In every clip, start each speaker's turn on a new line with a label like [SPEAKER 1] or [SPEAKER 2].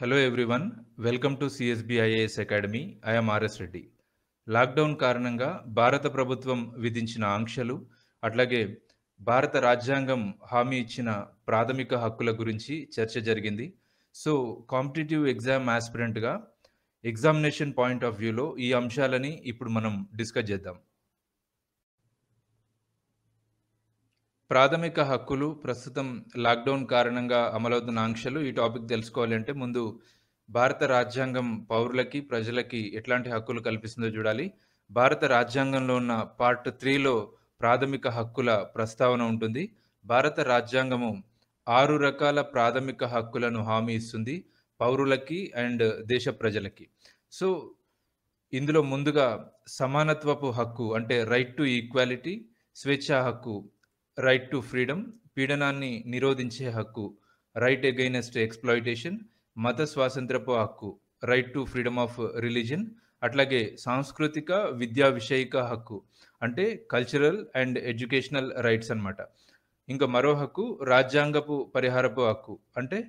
[SPEAKER 1] hello everyone welcome to CSB IAS academy I'm RS Reddy lockdown కారణంగా భారత ప్రభుత్వం విధించిన ఆంక్షలు అట్లాగే భారత రాజ్యాంగం హామీ ఇచ్చిన ప్రాథమిక హక్కుల గురించి చర్చ జరిగింది సో కాంపిటేటివ్ ఎగ్జామ్ ఆస్పిరెంట్గా ఎగ్జామినేషన్ పాయింట్ ఆఫ్ వ్యూలో ఈ అంశాలని ఇప్పుడు మనం డిస్కస్ చేద్దాం ప్రాథమిక హక్కులు ప్రస్తుతం లాక్డౌన్ కారణంగా అమలవుతున్న ఆంక్షలు ఈ టాపిక్ తెలుసుకోవాలంటే ముందు భారత రాజ్యాంగం పౌరులకి ప్రజలకి ఎట్లాంటి హక్కులు కల్పిస్తుందో చూడాలి భారత రాజ్యాంగంలో ఉన్న పార్ట్ త్రీలో ప్రాథమిక హక్కుల ప్రస్తావన ఉంటుంది భారత రాజ్యాంగము ఆరు రకాల ప్రాథమిక హక్కులను హామీ ఇస్తుంది పౌరులకి అండ్ దేశ ప్రజలకి సో ఇందులో ముందుగా సమానత్వపు హక్కు అంటే రైట్ టు ఈక్వాలిటీ స్వేచ్ఛా హక్కు రైట్ టు ఫ్రీడమ్ పీడనాన్ని నిరోధించే హక్కు రైట్ అగైనెస్ట్ ఎక్స్ప్లాయిటేషన్ మత స్వాతంత్రపు హక్కు right to freedom of religion అట్లాగే సాంస్కృతిక విద్యా విషయక హక్కు అంటే కల్చరల్ అండ్ ఎడ్యుకేషనల్ రైట్స్ అనమాట ఇంకా మరో హక్కు రాజ్యాంగపు పరిహారపు హక్కు అంటే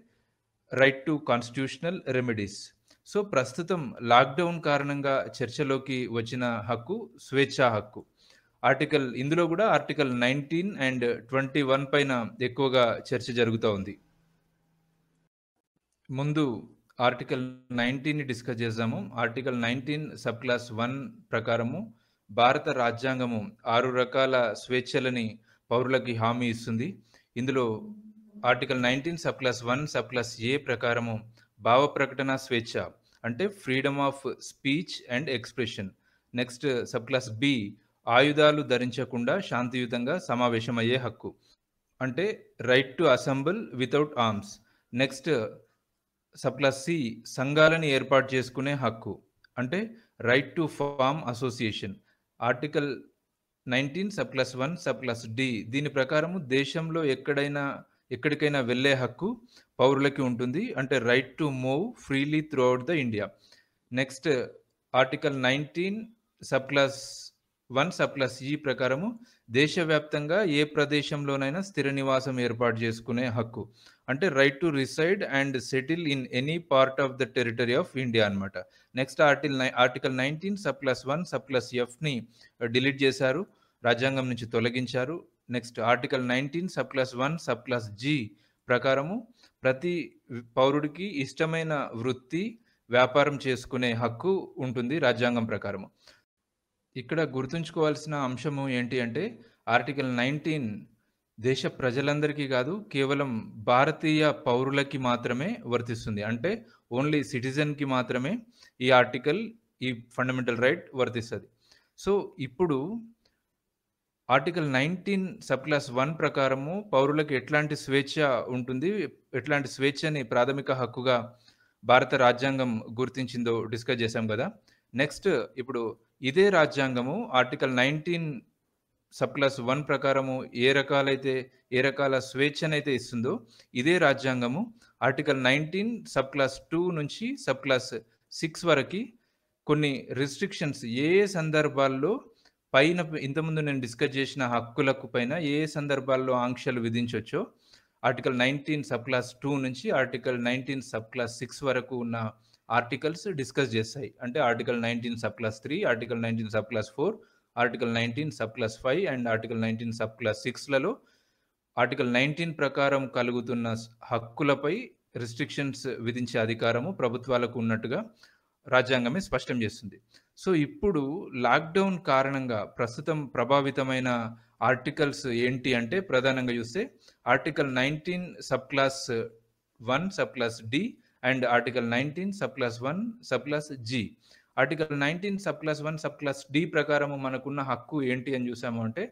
[SPEAKER 1] right to constitutional remedies so ప్రస్తుతం లాక్డౌన్ కారణంగా చర్చలోకి వచ్చిన హక్కు స్వేచ్ఛా హక్కు ఆర్టికల్ ఇందులో కూడా article nineteen and twenty one పైన ఎక్కువగా చర్చ జరుగుతూ ఉంది ముందు ఆర్టికల్ నైన్టీన్ని డిస్కస్ చేసాము article nineteen sub class one ప్రకారము భారత రాజ్యాంగము ఆరు రకాల స్వేచ్ఛలని పౌరులకి హామీ ఇస్తుంది ఇందులో article nineteen sub class one sub class A ప్రకారము భావ ప్రకటన స్వేచ్ఛ అంటే freedom of speech and expression next sub clause B ఆయుధాలు ధరించకుండా శాంతియుతంగా సమావేశమయ్యే హక్కు అంటే right to assemble without arms next sub C సంఘాలను ఏర్పాటు చేసుకునే హక్కు అంటే right to form association article nineteen subclause one subclause D దీని ప్రకారము దేశంలో ఎక్కడైనా ఎక్కడికైనా వెళ్ళే హక్కు పౌరులకి ఉంటుంది అంటే right to move freely throughout the India next article nineteen subclause one subclause E ప్రకారము దేశవ్యాప్తంగా ఏ ప్రదేశంలోనైనా స్థిర నివాసం ఏర్పాటు చేసుకునే హక్కు అంటే right to reside and settle in any part of the territory of India అనమాట next article nine article nineteen subclause one subclause ఎఫ్ని డిలీట్ చేశారు రాజ్యాంగం నుంచి తొలగించారు next article nineteen subclause one subclause G ప్రకారము ప్రతి పౌరుడికి ఇష్టమైన వృత్తి వ్యాపారం చేసుకునే హక్కు ఉంటుంది రాజ్యాంగం ప్రకారము ఇక్కడ గుర్తుంచుకోవాల్సిన అంశము ఏంటి అంటే ఆర్టికల్ నైన్టీన్ దేశ ప్రజలందరికీ కాదు కేవలం భారతీయ పౌరులకి మాత్రమే వర్తిస్తుంది అంటే ఓన్లీ సిటిజన్కి మాత్రమే ఈ ఆర్టికల్ ఈ ఫండమెంటల్ రైట్ వర్తిస్తుంది సో ఇప్పుడు article nineteen sub class one ప్రకారము పౌరులకు ఎట్లాంటి స్వేచ్ఛ ఉంటుంది ఎట్లాంటి స్వేచ్ఛని ప్రాథమిక హక్కుగా భారత రాజ్యాంగం గుర్తించిందో డిస్కస్ చేశాం కదా నెక్స్ట్ ఇప్పుడు ఇదే రాజ్యాంగము article nineteen sub class one ప్రకారము ఏ రకాలైతే ఏ రకాల స్వేచ్ఛనైతే ఇస్తుందో ఇదే రాజ్యాంగము article nineteen sub class two నుంచి సబ్ క్లాస్ సిక్స్ వరకు కొన్ని రిస్ట్రిక్షన్స్ ఏ సందర్భాల్లో పైన ఇంతకుముందు నేను డిస్కస్ చేసిన హక్కులకు పైన ఏ సందర్భాల్లో ఆంక్షలు విధించవచ్చో article nineteen sub class two నుంచి article nineteen sub clause six వరకు ఉన్న ఆర్టికల్స్ డిస్కస్ చేస్తాయి అంటే article nineteen sub clause three article nineteen sub clause four article nineteen sub clause five and article nineteen sub clause సిక్స్లలో article nineteen ప్రకారం కలుగుతున్న హక్కులపై restrictions విధించే అధికారము ప్రభుత్వాలకు ఉన్నట్టుగా రాజ్యాంగమే స్పష్టం చేస్తుంది సో ఇప్పుడు లాక్డౌన్ కారణంగా ప్రస్తుతం ప్రభావితమైన ఆర్టికల్స్ ఏంటి అంటే ప్రధానంగా చూస్తే article nineteen sub class one sub clause D nineteen sub class one sub clause G article nineteen sub class one sub clause D ప్రకారము మనకున్న హక్కు ఏంటి అని చూసాము అంటే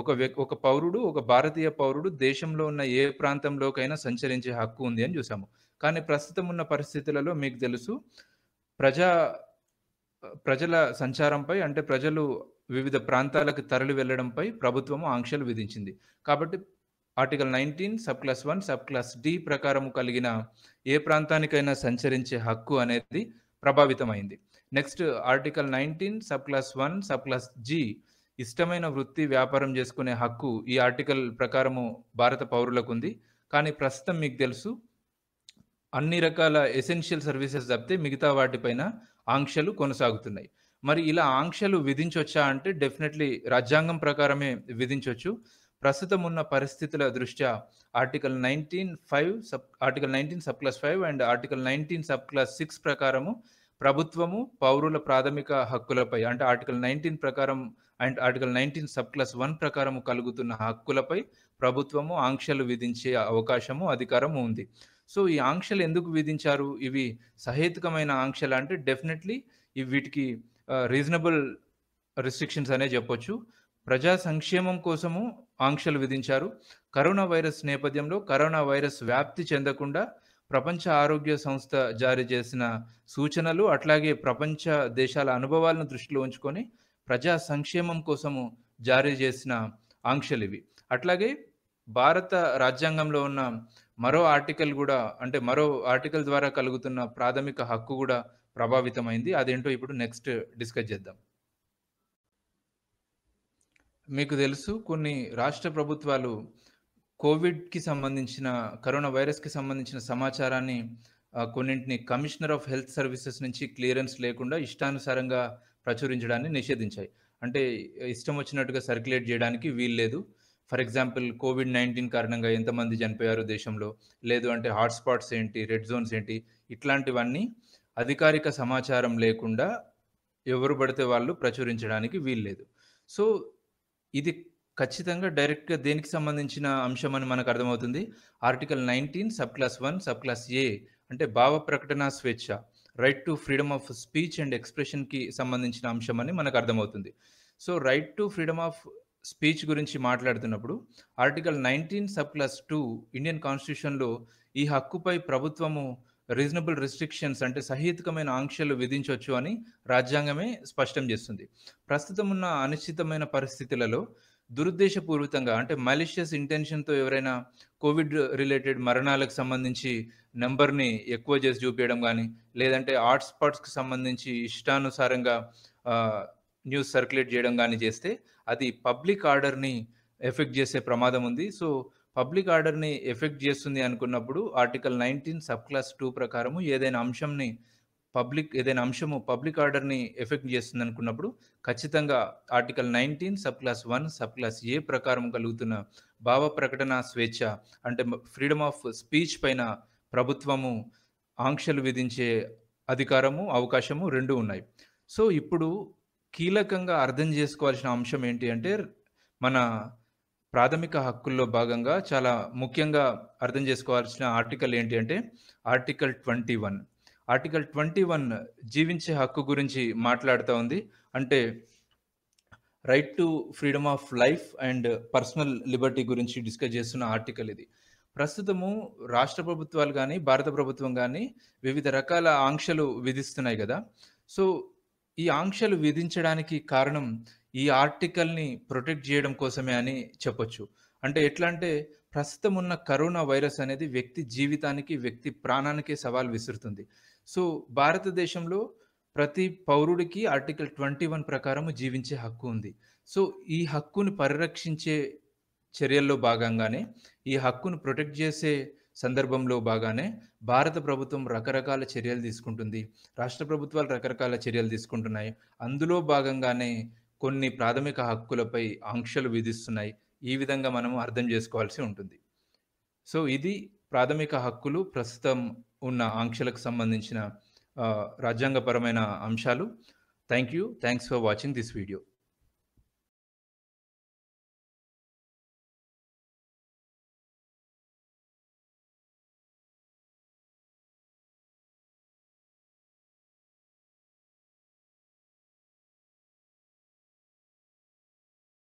[SPEAKER 1] ఒక ఒక పౌరుడు ఒక భారతీయ పౌరుడు దేశంలో ఉన్న ఏ ప్రాంతంలోకైనా సంచరించే హక్కు ఉంది అని చూసాము కానీ ప్రస్తుతం ఉన్న పరిస్థితులలో మీకు తెలుసు ప్రజా ప్రజల సంచారంపై అంటే ప్రజలు వివిధ ప్రాంతాలకు తరలి వెళ్లడంపై ప్రభుత్వము ఆంక్షలు విధించింది కాబట్టి article nineteen sub class one sub clause D ప్రకారం కలిగిన ఏ ప్రాంతానికైనా సంచరించే హక్కు అనేది ప్రభావితమైంది next article nineteen sub class one sub clause G ఇష్టమైన వృత్తి వ్యాపారం చేసుకునే హక్కు ఈ ఆర్టికల్ ప్రకారము భారత పౌరులకు ఉంది కానీ ప్రస్తుతం మీకు తెలుసు అన్ని రకాల ఎసెన్షియల్ సర్వీసెస్ తప్పితే మిగతా వాటిపైన ఆంక్షలు కొనసాగుతున్నాయి మరి ఇలా ఆంక్షలు విధించవచ్చా అంటే డెఫినెట్లీ రాజ్యాంగం ప్రకారమే విధించవచ్చు ప్రస్తుతం ఉన్న పరిస్థితుల దృష్ట్యా article nineteen five sub article nineteen sub clause five and article nineteen sub clause six ప్రకారము ప్రభుత్వము పౌరుల ప్రాథమిక హక్కులపై అంటే ఆర్టికల్ నైన్టీన్ ప్రకారం and article nineteen sub class one ప్రకారం కలుగుతున్న హక్కులపై ప్రభుత్వము ఆంక్షలు విధించే అవకాశము అధికారము ఉంది సో ఈ ఆంక్షలు ఎందుకు విధించారు ఇవి సహేతుకమైన ఆంక్షలు అంటే డెఫినెట్లీ వీటికి రీజనబుల్ రిస్ట్రిక్షన్స్ అనే చెప్పొచ్చు ప్రజా సంక్షేమం కోసము ఆంక్షలు విధించారు కరోనా వైరస్ నేపథ్యంలో కరోనా వైరస్ వ్యాప్తి చెందకుండా ప్రపంచ ఆరోగ్య సంస్థ జారీ చేసిన సూచనలు అట్లాగే ప్రపంచ దేశాల అనుభవాలను దృష్టిలో ఉంచుకొని ప్రజా సంక్షేమం కోసము జారీ చేసిన ఆంక్షలు ఇవి అట్లాగే భారత రాజ్యాంగంలో ఉన్న మరో ఆర్టికల్ కూడా అంటే మరో ఆర్టికల్ ద్వారా కలుగుతున్న ప్రాథమిక హక్కు కూడా ప్రభావితమైంది అదేంటో ఇప్పుడు నెక్స్ట్ డిస్కస్ చేద్దాం మీకు తెలుసు కొన్ని రాష్ట్ర ప్రభుత్వాలు కోవిడ్కి సంబంధించిన కరోనా వైరస్కి సంబంధించిన సమాచారాన్ని కొన్నింటిని కమిషనర్ ఆఫ్ హెల్త్ సర్వీసెస్ నుంచి క్లియరెన్స్ లేకుండా ఇష్టానుసారంగా ప్రచురించడాన్ని నిషేధించాయి అంటే ఇష్టం వచ్చినట్టుగా సర్క్యులేట్ చేయడానికి వీల్లేదు ఫర్ ఎగ్జాంపుల్ కోవిడ్ నైన్టీన్ కారణంగా ఎంతమంది చనిపోయారు దేశంలో లేదు అంటే హాట్స్పాట్స్ ఏంటి రెడ్ జోన్స్ ఏంటి ఇట్లాంటివన్నీ అధికారిక సమాచారం లేకుండా ఎవరు పడితే వాళ్ళు ప్రచురించడానికి వీల్లేదు సో ఇది ఖచ్చితంగా డైరెక్ట్గా దేనికి సంబంధించిన అంశం అని మనకు అర్థమవుతుంది article nineteen sub class one sub class A అంటే భావ ప్రకటన స్వేచ్ఛ right to freedom of speech and ఎక్స్ప్రెషన్కి సంబంధించిన అంశం అని మనకు అర్థమవుతుంది so right to freedom of speech గురించి మాట్లాడుతున్నప్పుడు article nineteen sub class two Indian కాన్స్టిట్యూషన్లో ఈ హక్కుపై ప్రభుత్వము రీజనబుల్ రెస్ట్రిక్షన్స్ అంటే సహేతుకమైన ఆంక్షలు విధించవచ్చు అని రాజ్యాంగమే స్పష్టం చేస్తుంది ప్రస్తుతం ఉన్న అనిశ్చితమైన పరిస్థితులలో దురుద్దేశపూర్వకంగా అంటే మలిషియస్ ఇంటెన్షన్తో ఎవరైనా కోవిడ్ రిలేటెడ్ మరణాలకు సంబంధించి నెంబర్ని ఎక్కువ చేసి చూపించడం కానీ లేదంటే హాట్స్పాట్స్కి సంబంధించి ఇష్టానుసారంగా న్యూస్ సర్క్యులేట్ చేయడం కానీ చేస్తే అది పబ్లిక్ ఆర్డర్ని ఎఫెక్ట్ చేసే ప్రమాదం ఉంది సో పబ్లిక్ ఆర్డర్ని ఎఫెక్ట్ చేస్తుంది అనుకున్నప్పుడు article nineteen sub class two ప్రకారము ఏదైనా అంశంని పబ్లిక్ ఏదైనా అంశము పబ్లిక్ ఆర్డర్ని ఎఫెక్ట్ చేస్తుంది అనుకున్నప్పుడు ఖచ్చితంగా article nineteen sub class one sub class A ప్రకారం కలుగుతున్న భావ ప్రకటన స్వేచ్ఛ అంటే ఫ్రీడమ్ ఆఫ్ స్పీచ్ పైన ప్రభుత్వము ఆంక్షలు విధించే అధికారము అవకాశము రెండు ఉన్నాయి సో ఇప్పుడు కీలకంగా అర్థం చేసుకోవాల్సిన అంశం ఏంటి అంటే మన ప్రాథమిక హక్కుల్లో భాగంగా చాలా ముఖ్యంగా అర్థం చేసుకోవాల్సిన ఆర్టికల్ ఏంటి అంటే article twenty one article twenty one జీవించే హక్కు గురించి మాట్లాడుతూ ఉంది అంటే right to freedom of life and personal liberty గురించి డిస్కస్ చేస్తున్న ఆర్టికల్ ఇది ప్రస్తుతము రాష్ట్ర ప్రభుత్వాలు కానీ భారత ప్రభుత్వం కానీ వివిధ రకాల ఆంక్షలు విధిస్తున్నాయి కదా సో ఈ ఆంక్షలు విధించడానికి కారణం ఈ ఆర్టికల్ని ప్రొటెక్ట్ చేయడం కోసమే అని చెప్పొచ్చు అంటే ఎట్లా అంటే ప్రస్తుతం ఉన్న కరోనా వైరస్ అనేది వ్యక్తి జీవితానికి వ్యక్తి ప్రాణానికి సవాల్ విసురుతుంది సో భారతదేశంలో ప్రతి పౌరుడికి ఆర్టికల్ ట్వంటీ వన్ ప్రకారం జీవించే హక్కు ఉంది సో ఈ హక్కును పరిరక్షించే చర్యల్లో భాగంగానే ఈ హక్కును ప్రొటెక్ట్ చేసే సందర్భంలో బాగానే భారత ప్రభుత్వం రకరకాల చర్యలు తీసుకుంటుంది రాష్ట్ర ప్రభుత్వాలు రకరకాల చర్యలు తీసుకుంటున్నాయి అందులో భాగంగానే కొన్ని ప్రాథమిక హక్కులపై ఆంక్షలు విధిస్తున్నాయి ఈ విధంగా మనము అర్థం చేసుకోవాల్సి ఉంటుంది సో ఇది ప్రాథమిక హక్కులు ప్రస్తుతం ఉన్న ఆంక్షలకు సంబంధించిన రాజ్యాంగపరమైన అంశాలు thank you thanks for watching this video